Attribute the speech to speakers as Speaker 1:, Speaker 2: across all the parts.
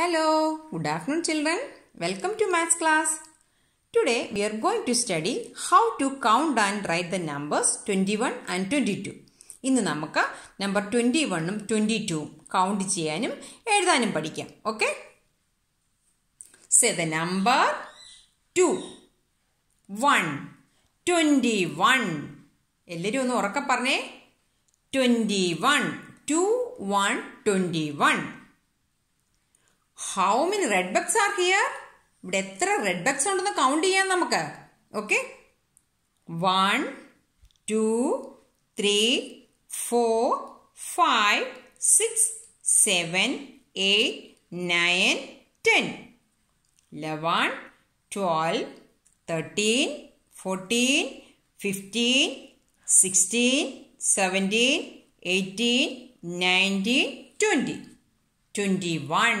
Speaker 1: Hello, good afternoon children. Welcome to maths class. Today we are going to study how to count and write the numbers 21 and 22. ഇന്ന് നമുക്ക് number twenty വണ്ണും twenty ടൂവും count ചെയ്യാനും എഴുതാനും പഠിക്കാം okay say the number two one twenty one എല്ലാവരും ഒന്ന് ഉറക്കം പറഞ്ഞേ twenty one two one twenty one how many red bucks are here ഇവിടെ എത്ര റെഡ് ബക്സ് ഉണ്ടെന്ന് കൗണ്ട് ചെയ്യാം നമുക്ക് okay one two three four five six seven eight nine ten eleven twelve thirteen fourteen fifteen sixteen seventeen eighteen nineteen twenty twenty one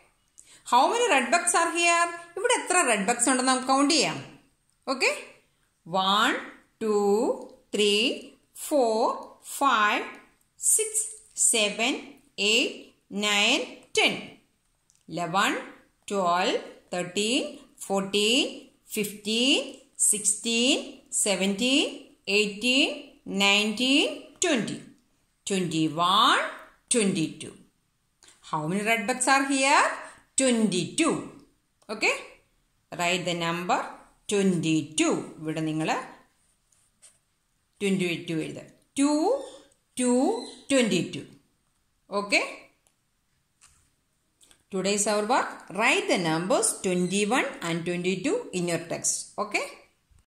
Speaker 1: how many red bucks are here ഇവിടെ എത്ര red bucks ഉണ്ടെന്ന് നമുക്ക് count ചെയ്യാം okay one two three four five six seven eight nine ten eleven twelve thirteen fourteen fifteen sixteen seventeen eighteen nineteen twenty twenty one twenty two how many red bucks are here twenty two okay write the number twenty two ഇവിടെ നിങ്ങൾ twenty two എഴുത two two twenty two okay today's our work write the numbers twenty one and twenty two in your text okay